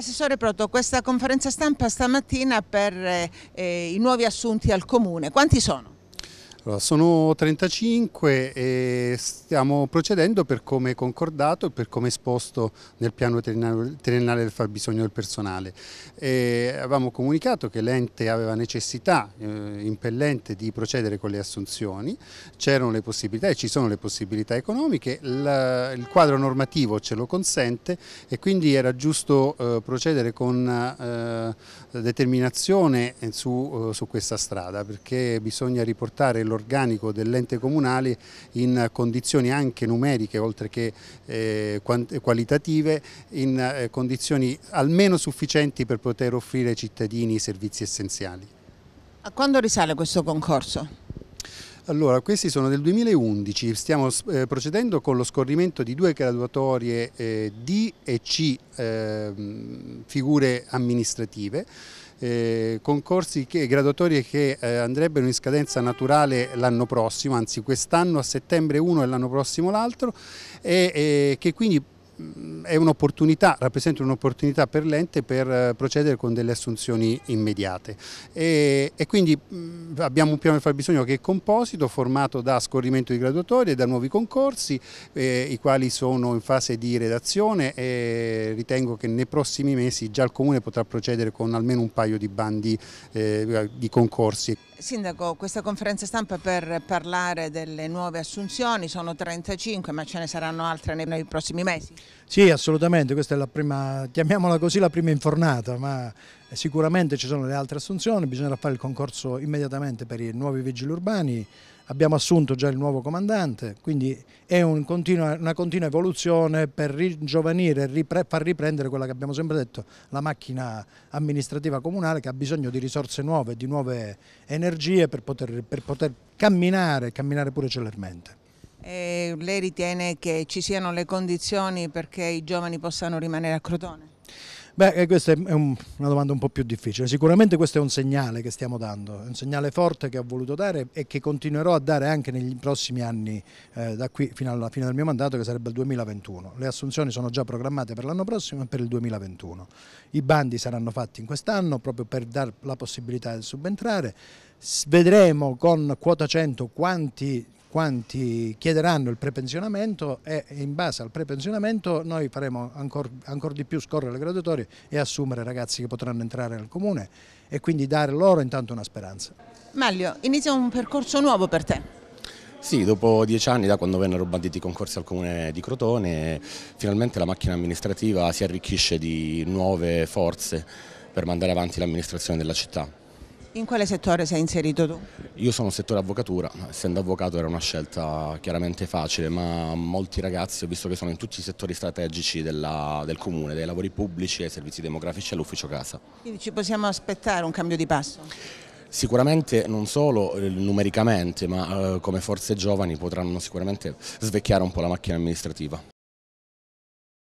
Assessore Proto, questa conferenza stampa stamattina per eh, eh i nuovi assunti al Comune, quanti sono? Allora, sono 35 e stiamo procedendo per come concordato e per come esposto nel piano triennale del fabbisogno del personale. E avevamo comunicato che l'ente aveva necessità eh, impellente di procedere con le assunzioni, c'erano le possibilità e ci sono le possibilità economiche, la, il quadro normativo ce lo consente e quindi era giusto eh, procedere con eh, determinazione su, eh, su questa strada perché bisogna riportare dell'organico dell'ente comunale in condizioni anche numeriche oltre che eh, qualitative, in eh, condizioni almeno sufficienti per poter offrire ai cittadini servizi essenziali. A quando risale questo concorso? Allora, questi sono del 2011, stiamo eh, procedendo con lo scorrimento di due graduatorie eh, D e C, eh, figure amministrative eh, concorsi che, graduatorie che eh, andrebbero in scadenza naturale l'anno prossimo, anzi quest'anno a settembre uno e l'anno prossimo l'altro e eh, che quindi è un'opportunità, rappresenta un'opportunità per l'ente per eh, procedere con delle assunzioni immediate e, e quindi mm, abbiamo un piano di fabbisogno che è composito, formato da scorrimento di graduatori e da nuovi concorsi, eh, i quali sono in fase di redazione e ritengo che nei prossimi mesi già il Comune potrà procedere con almeno un paio di bandi eh, di concorsi. Sindaco, questa conferenza stampa per parlare delle nuove assunzioni sono 35 ma ce ne saranno altre nei prossimi mesi? Sì, assolutamente, questa è la prima, chiamiamola così, la prima infornata, ma sicuramente ci sono le altre assunzioni, bisognerà fare il concorso immediatamente per i nuovi vigili urbani, abbiamo assunto già il nuovo comandante, quindi è un continua, una continua evoluzione per ringiovanire, ripre, far riprendere quella che abbiamo sempre detto, la macchina amministrativa comunale che ha bisogno di risorse nuove, di nuove energie per poter, per poter camminare, camminare pure celermente. E lei ritiene che ci siano le condizioni perché i giovani possano rimanere a Crotone? Beh, eh, questa è un, una domanda un po' più difficile. Sicuramente questo è un segnale che stiamo dando, un segnale forte che ho voluto dare e che continuerò a dare anche negli prossimi anni, eh, da qui fino alla fine del mio mandato, che sarebbe il 2021. Le assunzioni sono già programmate per l'anno prossimo e per il 2021. I bandi saranno fatti in quest'anno proprio per dare la possibilità di subentrare. Vedremo con quota 100 quanti quanti chiederanno il prepensionamento e in base al prepensionamento noi faremo ancora ancor di più scorrere le graduatorie e assumere ragazzi che potranno entrare nel comune e quindi dare loro intanto una speranza. Maglio, inizia un percorso nuovo per te. Sì, dopo dieci anni da quando vennero banditi i concorsi al comune di Crotone, finalmente la macchina amministrativa si arricchisce di nuove forze per mandare avanti l'amministrazione della città. In quale settore sei inserito tu? Io sono settore avvocatura, essendo avvocato era una scelta chiaramente facile, ma molti ragazzi, ho visto che sono in tutti i settori strategici della, del comune, dai lavori pubblici ai servizi demografici all'ufficio casa. Quindi ci possiamo aspettare un cambio di passo? Sicuramente non solo eh, numericamente, ma eh, come forze giovani potranno sicuramente svecchiare un po' la macchina amministrativa.